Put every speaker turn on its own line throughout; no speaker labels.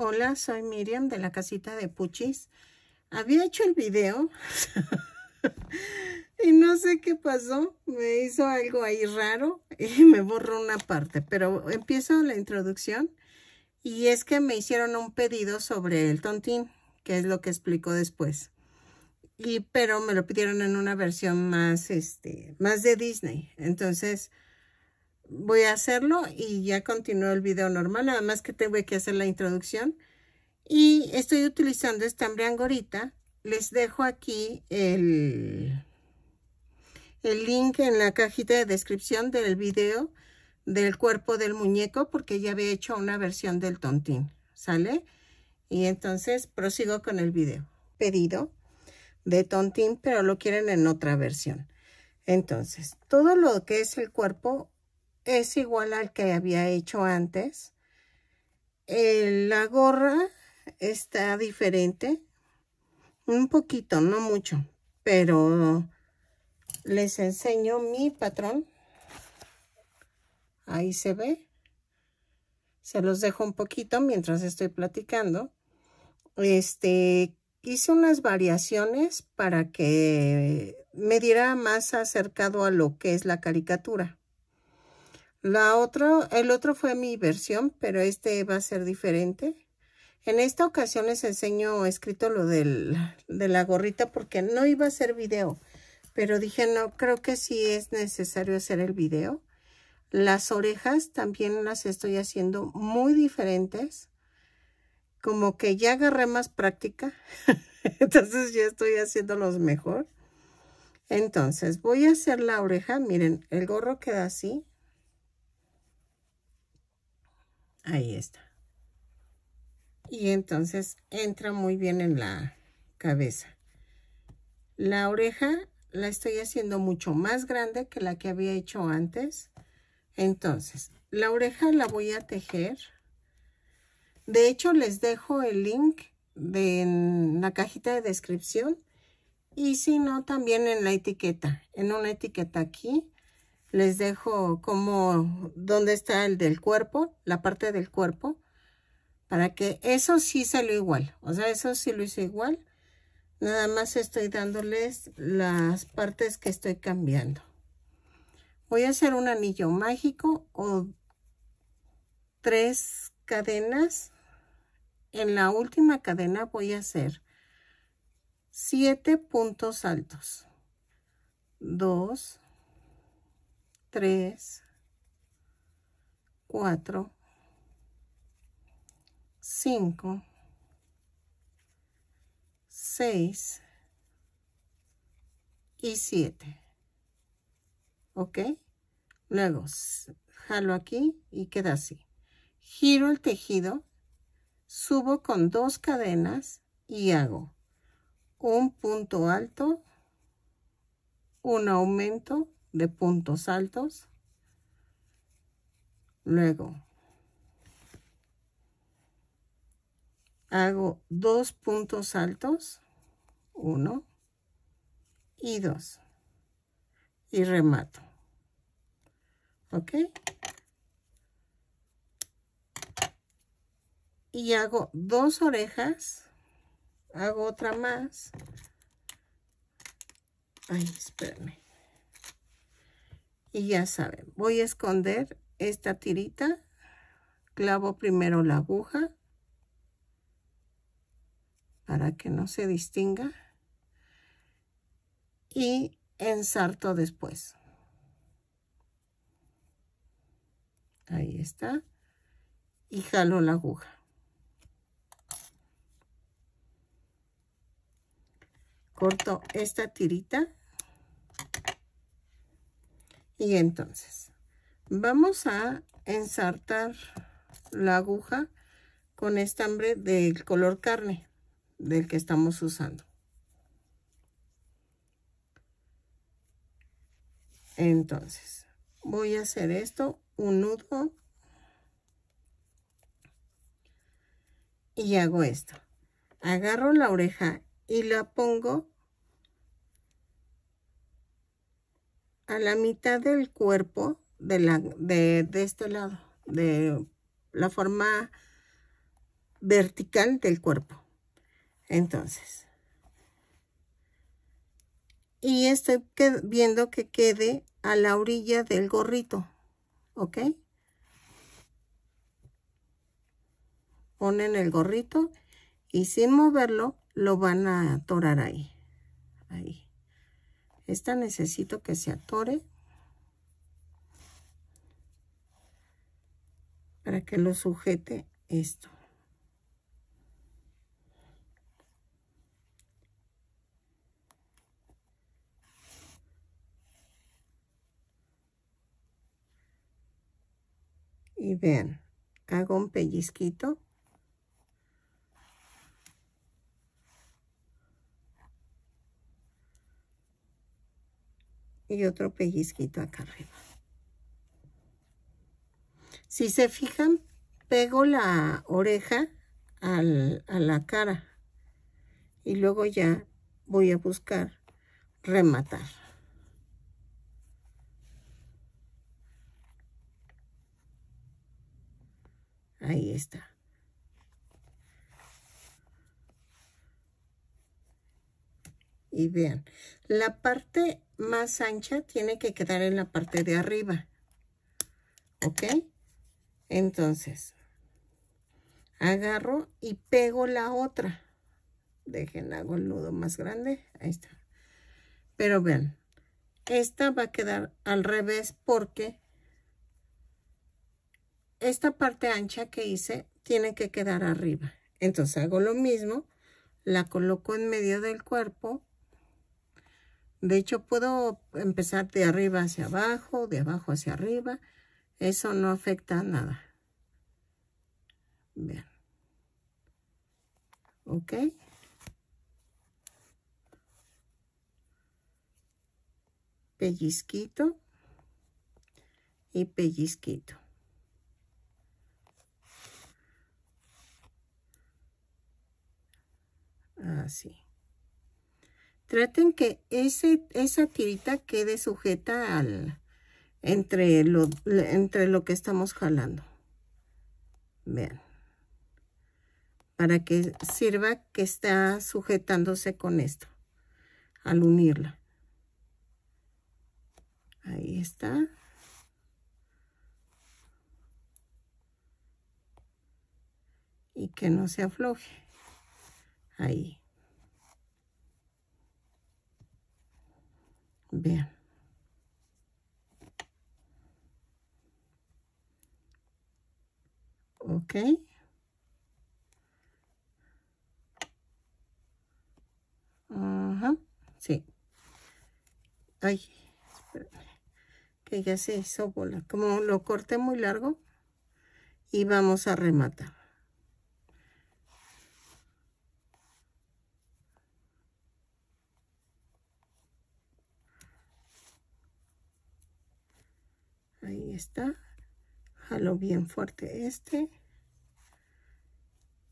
Hola, soy Miriam de la casita de Puchis. Había hecho el video y no sé qué pasó. Me hizo algo ahí raro y me borró una parte. Pero empiezo la introducción y es que me hicieron un pedido sobre el tontín, que es lo que explico después. Y, pero me lo pidieron en una versión más, este, más de Disney. Entonces, voy a hacerlo y ya continúo el video normal, nada más que tengo que hacer la introducción. Y estoy utilizando estambre angorita. Les dejo aquí el, el link en la cajita de descripción del video del cuerpo del muñeco porque ya había hecho una versión del tontín, ¿sale? Y entonces prosigo con el video. Pedido de tontín, pero lo quieren en otra versión. Entonces, todo lo que es el cuerpo es igual al que había hecho antes. Eh, la gorra está diferente. Un poquito, no mucho. Pero les enseño mi patrón. Ahí se ve. Se los dejo un poquito mientras estoy platicando. Este, hice unas variaciones para que me diera más acercado a lo que es la caricatura. La otra, el otro fue mi versión, pero este va a ser diferente. En esta ocasión les enseño escrito lo de la gorrita porque no iba a ser video. Pero dije, no, creo que sí es necesario hacer el video. Las orejas también las estoy haciendo muy diferentes. Como que ya agarré más práctica. Entonces ya estoy haciéndolos mejor. Entonces voy a hacer la oreja. Miren, el gorro queda así. Ahí está. Y entonces entra muy bien en la cabeza. La oreja la estoy haciendo mucho más grande que la que había hecho antes. Entonces, la oreja la voy a tejer. De hecho, les dejo el link en la cajita de descripción. Y si no, también en la etiqueta. En una etiqueta aquí les dejo como dónde está el del cuerpo, la parte del cuerpo, para que eso sí salió igual. O sea, eso sí lo hice igual. Nada más estoy dándoles las partes que estoy cambiando. Voy a hacer un anillo mágico o tres cadenas. En la última cadena voy a hacer siete puntos altos. Dos, 3, 4, 5, 6 y 7. ¿Ok? Luego jalo aquí y queda así. Giro el tejido, subo con dos cadenas y hago un punto alto, un aumento, de puntos altos. Luego hago dos puntos altos, uno y dos, y remato. ¿Ok? Y hago dos orejas, hago otra más. Ay, y ya saben voy a esconder esta tirita clavo primero la aguja para que no se distinga y ensarto después ahí está y jalo la aguja corto esta tirita y entonces, vamos a ensartar la aguja con estambre del color carne del que estamos usando. Entonces, voy a hacer esto, un nudo y hago esto. Agarro la oreja y la pongo a la mitad del cuerpo de, la, de, de este lado, de la forma vertical del cuerpo. Entonces, y estoy viendo que quede a la orilla del gorrito, ¿ok? Ponen el gorrito y sin moverlo lo van a atorar ahí, ahí. Esta necesito que se atore para que lo sujete esto. Y vean, hago un pellizquito y otro pellizquito acá arriba. Si se fijan, pego la oreja a la cara y luego ya voy a buscar rematar. Ahí está. y vean, la parte más ancha tiene que quedar en la parte de arriba, ¿ok? Entonces, agarro y pego la otra. Dejen, hago el nudo más grande, ahí está. Pero vean, esta va a quedar al revés porque esta parte ancha que hice tiene que quedar arriba. Entonces hago lo mismo, la coloco en medio del cuerpo de hecho, puedo empezar de arriba hacia abajo, de abajo hacia arriba. Eso no afecta a nada. Bien. ¿Ok? Pellizquito y pellizquito. Así. Traten que ese, esa tirita quede sujeta al, entre, lo, entre lo que estamos jalando. Vean. Para que sirva que está sujetándose con esto. Al unirla. Ahí está. Y que no se afloje. Ahí. Bien. Ok. Ajá, sí. Ay, Que ya se hizo bola. Como lo corté muy largo y vamos a rematar. ahí está jalo bien fuerte este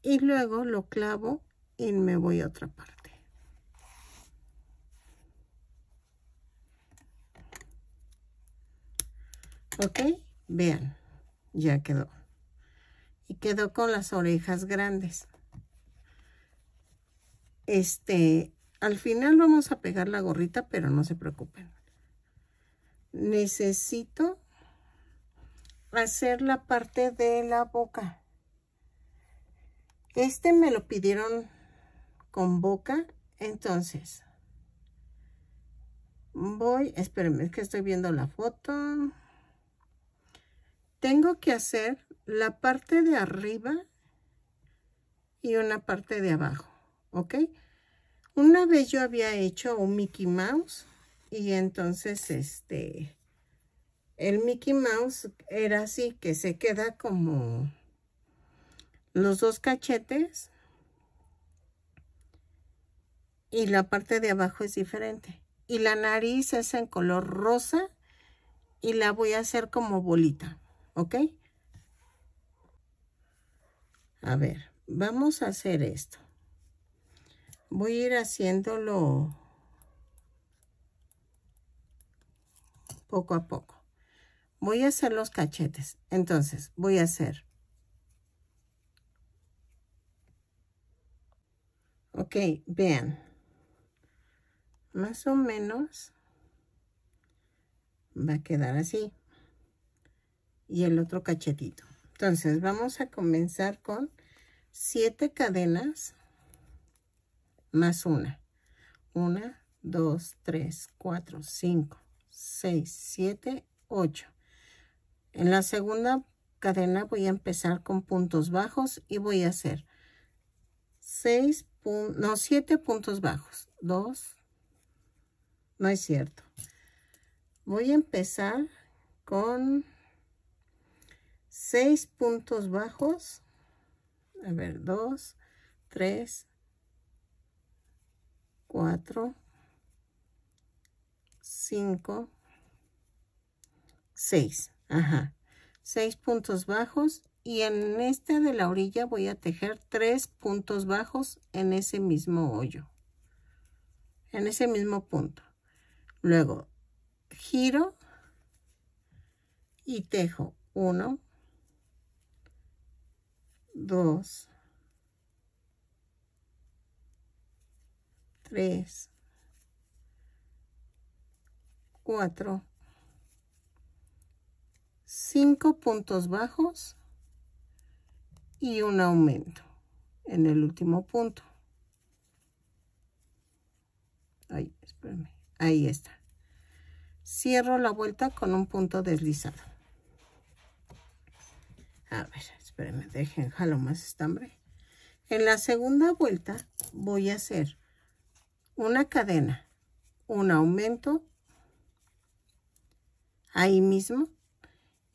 y luego lo clavo y me voy a otra parte ok vean ya quedó y quedó con las orejas grandes este al final vamos a pegar la gorrita pero no se preocupen necesito hacer la parte de la boca. Este me lo pidieron con boca, entonces voy, espérenme, es que estoy viendo la foto. Tengo que hacer la parte de arriba y una parte de abajo, ¿ok? Una vez yo había hecho un Mickey Mouse y entonces, este, el Mickey Mouse era así, que se queda como los dos cachetes y la parte de abajo es diferente. Y la nariz es en color rosa y la voy a hacer como bolita, ¿ok? A ver, vamos a hacer esto. Voy a ir haciéndolo poco a poco voy a hacer los cachetes. Entonces voy a hacer. Ok, vean. Más o menos va a quedar así. Y el otro cachetito. Entonces vamos a comenzar con siete cadenas más una. Una, dos, tres, cuatro, cinco, seis, siete, ocho. En la segunda cadena voy a empezar con puntos bajos y voy a hacer 6, no, 7 puntos bajos. 2, no es cierto. Voy a empezar con 6 puntos bajos. A ver, 2, 3, 4, 5, 6. Ajá. Seis puntos bajos y en este de la orilla voy a tejer tres puntos bajos en ese mismo hoyo. En ese mismo punto. Luego giro y tejo uno, dos, tres, cuatro, 5 puntos bajos y un aumento en el último punto. Ahí, está. Cierro la vuelta con un punto deslizado. A ver, espérenme, dejen, jalo más estambre. En la segunda vuelta voy a hacer una cadena, un aumento, ahí mismo,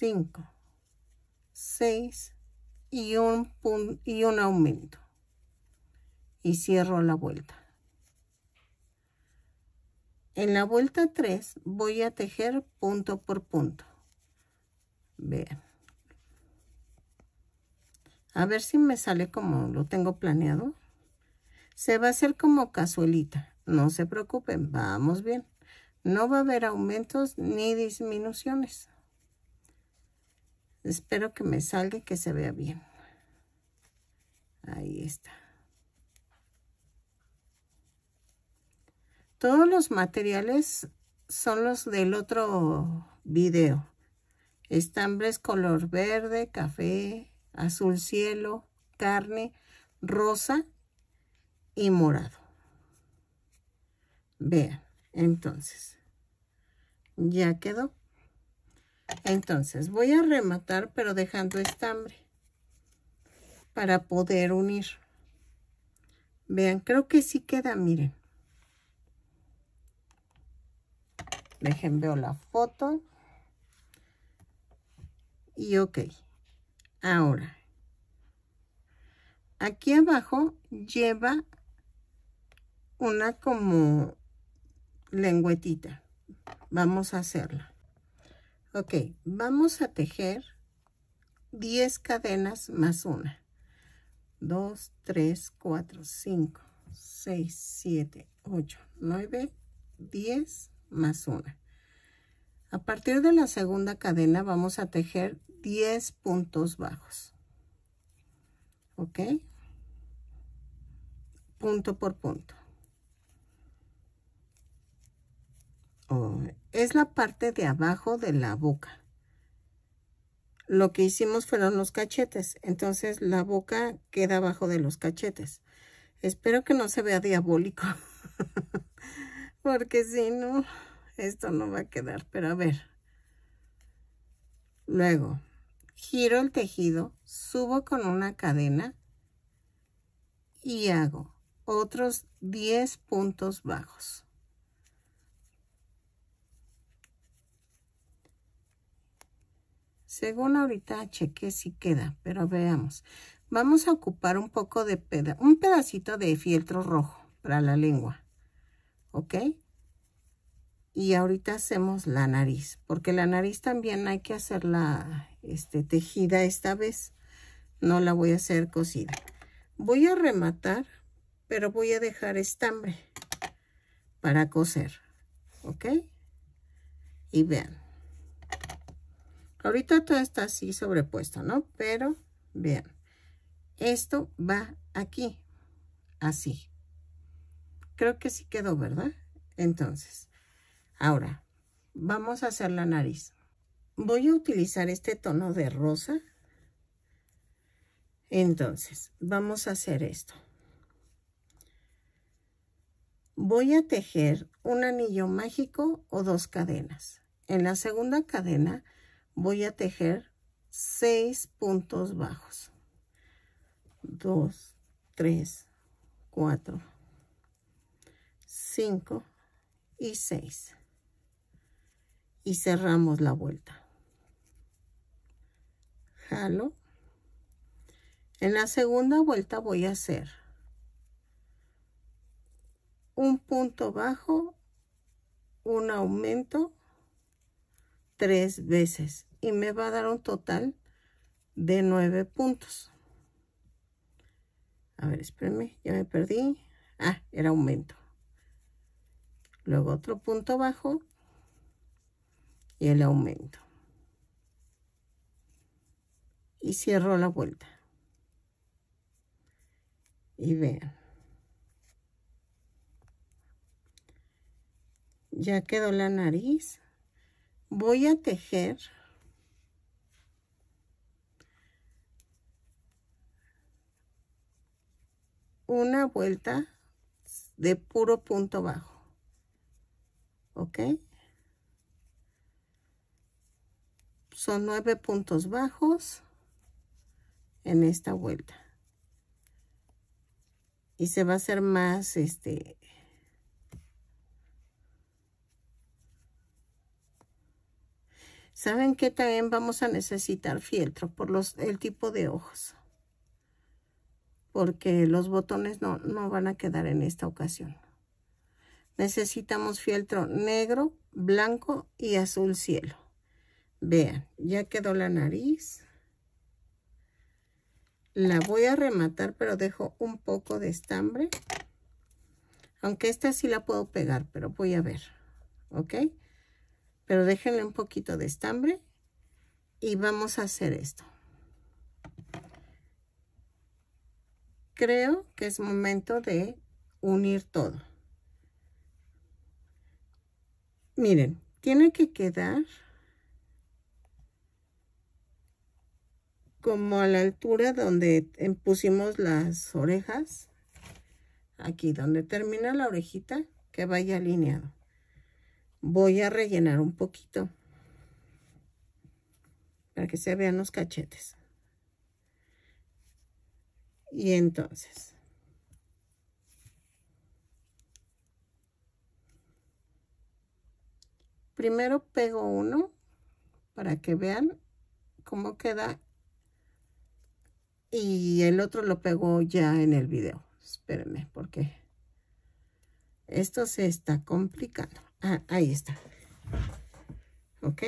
5, 6 y un, y un aumento. Y cierro la vuelta. En la vuelta 3 voy a tejer punto por punto. A ver si me sale como lo tengo planeado. Se va a hacer como cazuelita. No se preocupen, vamos bien. No va a haber aumentos ni disminuciones. Espero que me salga y que se vea bien. Ahí está. Todos los materiales son los del otro video. Estambres color verde, café, azul cielo, carne, rosa y morado. Vean, entonces, ya quedó. Entonces voy a rematar pero dejando estambre para poder unir. Vean, creo que sí queda, miren. Dejen, veo la foto. Y ok. Ahora, aquí abajo lleva una como lengüetita. Vamos a hacerla. Ok, vamos a tejer 10 cadenas más una. 2, 3, 4, 5, 6, 7, 8, 9, 10 más una. A partir de la segunda cadena vamos a tejer 10 puntos bajos. ¿Ok? Punto por punto. Oh. es la parte de abajo de la boca. Lo que hicimos fueron los cachetes, entonces la boca queda abajo de los cachetes. Espero que no se vea diabólico, porque si no, esto no va a quedar, pero a ver. Luego, giro el tejido, subo con una cadena y hago otros 10 puntos bajos. Según ahorita chequé si queda, pero veamos. Vamos a ocupar un poco de peda un pedacito de fieltro rojo para la lengua. ¿Ok? Y ahorita hacemos la nariz, porque la nariz también hay que hacerla este, tejida esta vez. No la voy a hacer cosida. Voy a rematar, pero voy a dejar estambre para coser. ¿Ok? Y vean. Ahorita todo está así sobrepuesto, ¿no? Pero vean, esto va aquí, así. Creo que sí quedó, ¿verdad? Entonces, ahora vamos a hacer la nariz. Voy a utilizar este tono de rosa. Entonces, vamos a hacer esto. Voy a tejer un anillo mágico o dos cadenas. En la segunda cadena voy a tejer 6 puntos bajos 2 3 4 5 y 6 y cerramos la vuelta jalo en la segunda vuelta voy a hacer un punto bajo un aumento tres veces y me va a dar un total de 9 puntos. A ver, espérenme, ya me perdí. Ah, era aumento. Luego otro punto bajo y el aumento. Y cierro la vuelta. Y vean. Ya quedó la nariz. Voy a tejer una vuelta de puro punto bajo. ¿Ok? Son nueve puntos bajos en esta vuelta. Y se va a hacer más, este... ¿Saben que También vamos a necesitar fieltro por los, el tipo de ojos porque los botones no, van a quedar en esta ocasión. Necesitamos fieltro negro, blanco y azul cielo. Vean, ya quedó la nariz. La voy a rematar, pero dejo un poco de estambre. Aunque esta sí la puedo pegar, pero voy a ver. ¿Ok? Pero déjenle un poquito de estambre. Y vamos a hacer esto. creo que es momento de unir todo. Miren, tiene que quedar como a la altura donde em, pusimos las orejas. Aquí donde termina la orejita, que vaya alineado. Voy a rellenar un poquito para que se vean los cachetes. Y entonces. Primero pego uno para que vean cómo queda. Y el otro lo pego ya en el video. Espérenme porque esto se está complicando. Ah, ahí está. ¿Ok?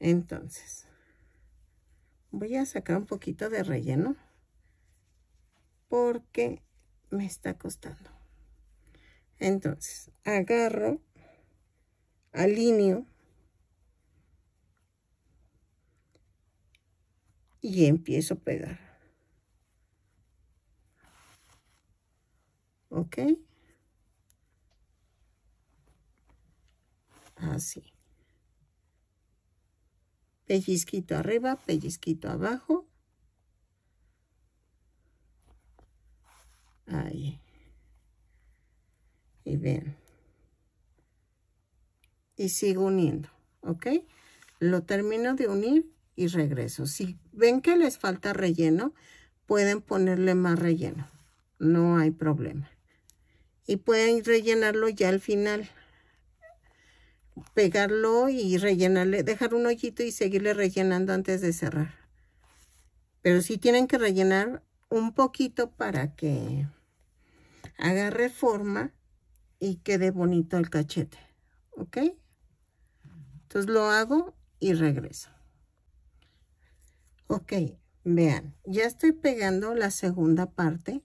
Entonces, voy a sacar un poquito de relleno porque me está costando. Entonces, agarro, alineo y empiezo a pegar. ¿Ok? Así. Pellizquito arriba, pellizquito abajo. ahí y ven y sigo uniendo ok lo termino de unir y regreso si ven que les falta relleno pueden ponerle más relleno no hay problema y pueden rellenarlo ya al final pegarlo y rellenarle dejar un hoyito y seguirle rellenando antes de cerrar pero si sí tienen que rellenar un poquito para que agarre forma y quede bonito el cachete, ¿ok? Entonces lo hago y regreso. Ok, vean, ya estoy pegando la segunda parte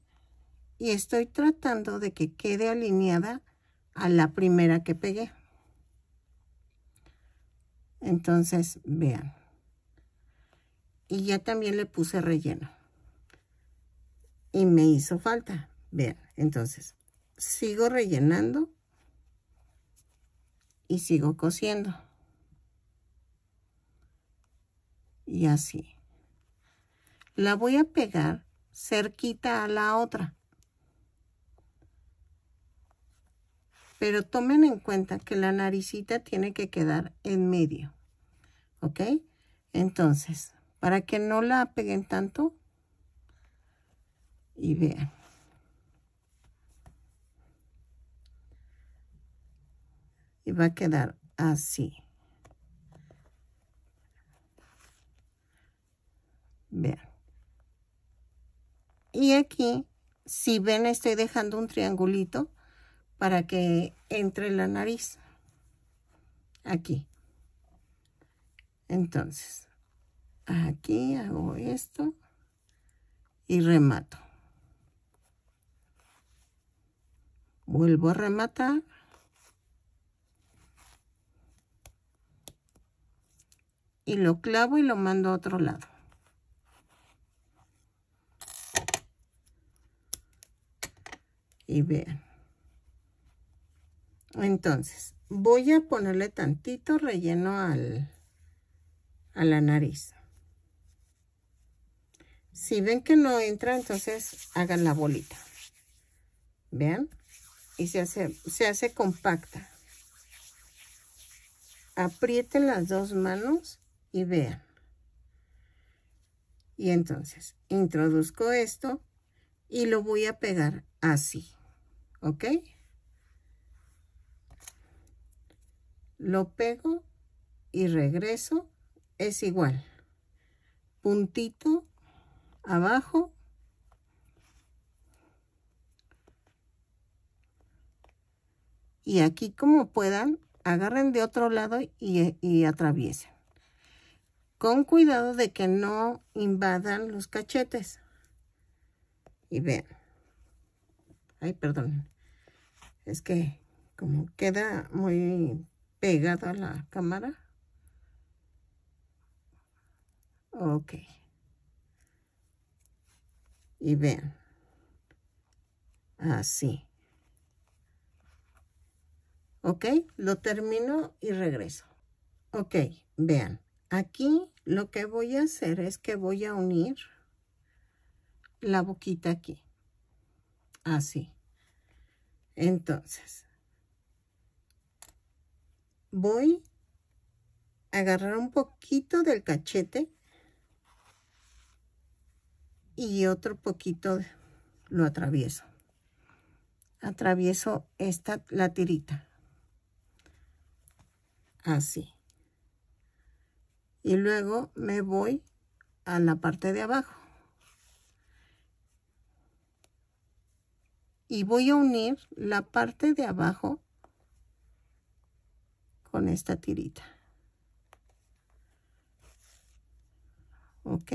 y estoy tratando de que quede alineada a la primera que pegué. Entonces, vean. Y ya también le puse relleno. Y me hizo falta, Vean, entonces, sigo rellenando y sigo cosiendo. Y así. La voy a pegar cerquita a la otra. Pero tomen en cuenta que la naricita tiene que quedar en medio. ¿Ok? Entonces, para que no la peguen tanto. Y vean. y va a quedar así. Vean. Y aquí, si ven, estoy dejando un triangulito para que entre la nariz. Aquí. Entonces, aquí hago esto y remato. Vuelvo a rematar. y lo clavo y lo mando a otro lado. Y vean. Entonces, voy a ponerle tantito relleno al, a la nariz. Si ven que no entra, entonces hagan la bolita. Vean. Y se hace, se hace compacta. Aprieten las dos manos y vean. Y entonces introduzco esto y lo voy a pegar así, ¿ok? Lo pego y regreso, es igual. Puntito abajo. Y aquí como puedan, agarren de otro lado y, y atraviesen con cuidado de que no invadan los cachetes. Y vean. Ay, perdón. Es que como queda muy pegada la cámara. Ok. Y vean. Así. Ok, lo termino y regreso. Ok, vean aquí lo que voy a hacer es que voy a unir la boquita aquí así entonces voy a agarrar un poquito del cachete y otro poquito lo atravieso atravieso esta la tirita así y luego me voy a la parte de abajo y voy a unir la parte de abajo con esta tirita ok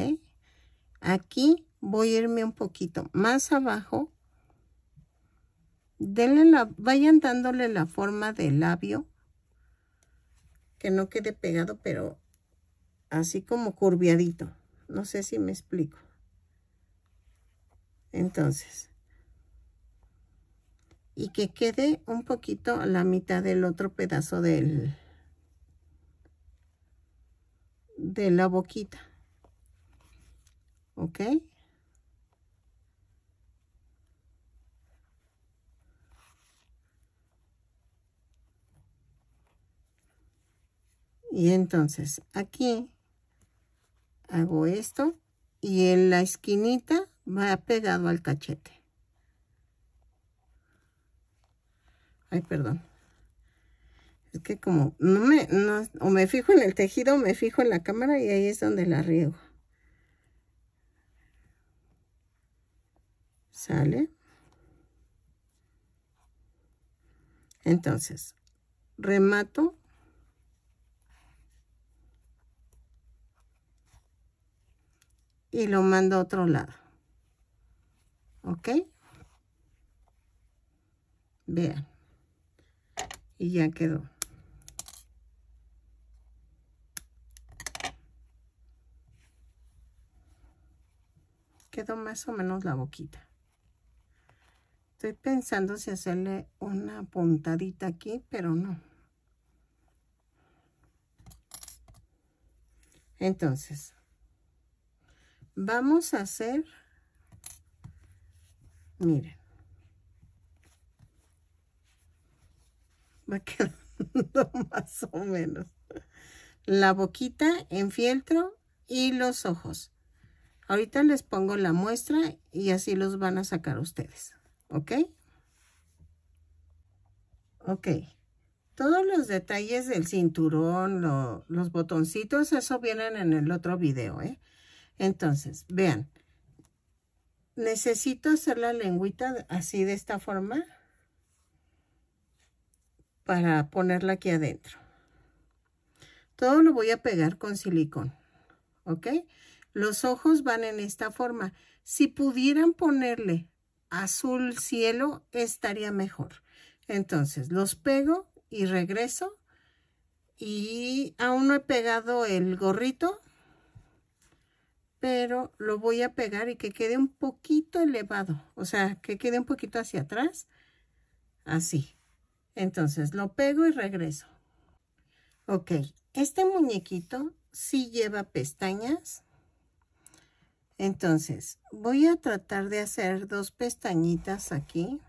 aquí voy a irme un poquito más abajo denle la vayan dándole la forma de labio que no quede pegado pero así como curviadito. No sé si me explico. Entonces, y que quede un poquito a la mitad del otro pedazo del, de la boquita. ¿Ok? Y entonces aquí hago esto y en la esquinita va pegado al cachete. Ay, perdón. Es que como no me, no, o me fijo en el tejido me fijo en la cámara y ahí es donde la riego. Sale. Entonces, remato y lo mando a otro lado. ¿Ok? Vean. Y ya quedó. Quedó más o menos la boquita. Estoy pensando si hacerle una puntadita aquí, pero no. Entonces, vamos a hacer, miren, va quedando más o menos la boquita en fieltro y los ojos. Ahorita les pongo la muestra y así los van a sacar ustedes, ¿ok? Ok, todos los detalles del cinturón, los botoncitos, eso vienen en el otro video, ¿eh? Entonces, vean. Necesito hacer la lengüita así de esta forma para ponerla aquí adentro. Todo lo voy a pegar con silicón, ¿ok? Los ojos van en esta forma. Si pudieran ponerle azul cielo, estaría mejor. Entonces, los pego y regreso. Y aún no he pegado el gorrito, pero lo voy a pegar y que quede un poquito elevado, o sea, que quede un poquito hacia atrás, así. Entonces lo pego y regreso. Ok, este muñequito sí lleva pestañas, entonces voy a tratar de hacer dos pestañitas aquí,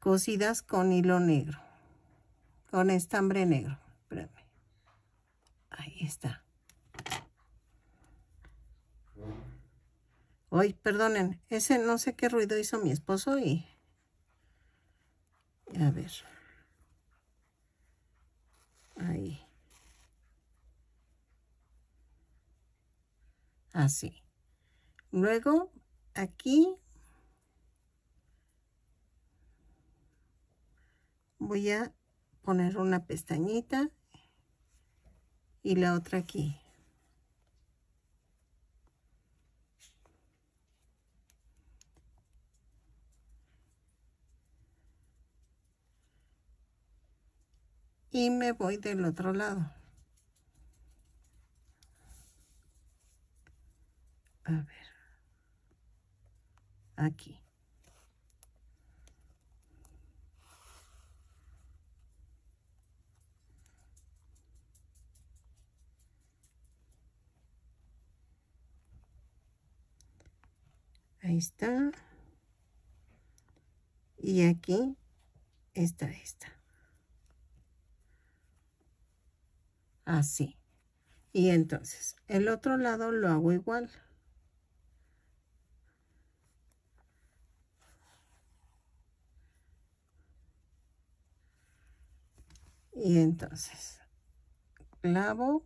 cosidas con hilo negro, con estambre negro, espérame. Ahí está. Ay, perdonen, ese no sé qué ruido hizo mi esposo y... A ver. Ahí. Así. Luego, aquí voy a poner una pestañita y la otra aquí. y me voy del otro lado. A ver. Aquí. Ahí está. Y aquí está esta. así y entonces el otro lado lo hago igual y entonces clavo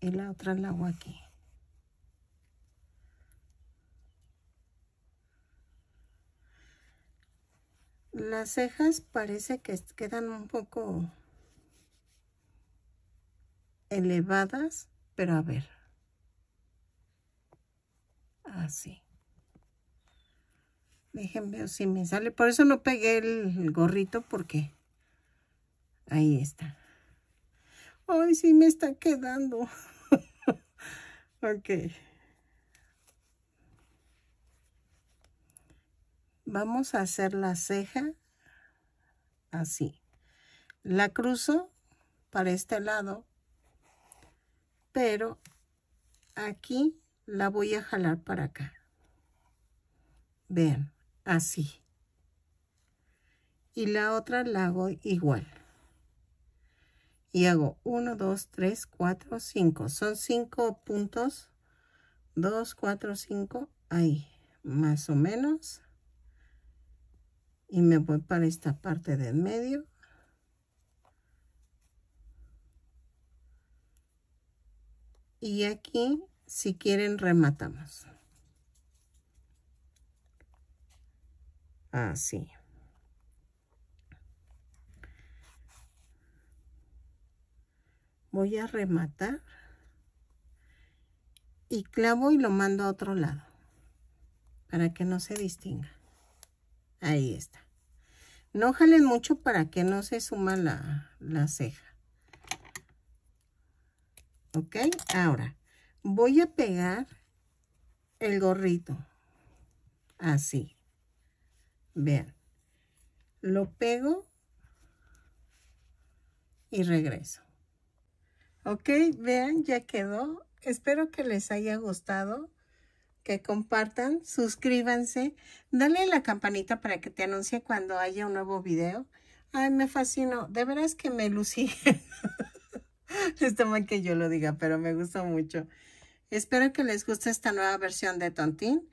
y la otra la aquí las cejas parece que quedan un poco elevadas, pero a ver. Así. Déjenme si me sale. Por eso no pegué el gorrito porque ahí está. Ay, sí me está quedando. ok. Vamos a hacer la ceja así. La cruzo para este lado pero aquí la voy a jalar para acá. Vean, así. Y la otra la hago igual. Y hago 1, 2, 3, 4, 5. Son 5 puntos. 2, 4, 5. Ahí, más o menos. Y me voy para esta parte del medio. y aquí si quieren rematamos así ah, voy a rematar y clavo y lo mando a otro lado para que no se distinga ahí está no jalen mucho para que no se suma la, la ceja ¿Ok? Ahora, voy a pegar el gorrito. Así. Vean. Lo pego y regreso. Ok, vean, ya quedó. Espero que les haya gustado, que compartan, suscríbanse, dale la campanita para que te anuncie cuando haya un nuevo video. Ay, me fascinó. De veras que me lucí. Está mal que yo lo diga, pero me gustó mucho. Espero que les guste esta nueva versión de Tontín.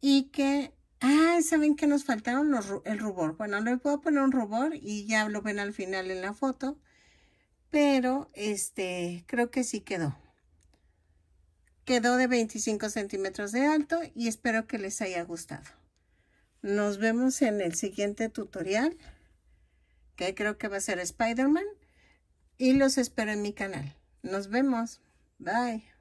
Y que... Ah, ¿saben que nos faltaron el rubor? Bueno, le puedo poner un rubor y ya lo ven al final en la foto. Pero, este, creo que sí quedó. Quedó de 25 centímetros de alto y espero que les haya gustado. Nos vemos en el siguiente tutorial, que creo que va a ser Spider-Man y los espero en mi canal. Nos vemos. Bye.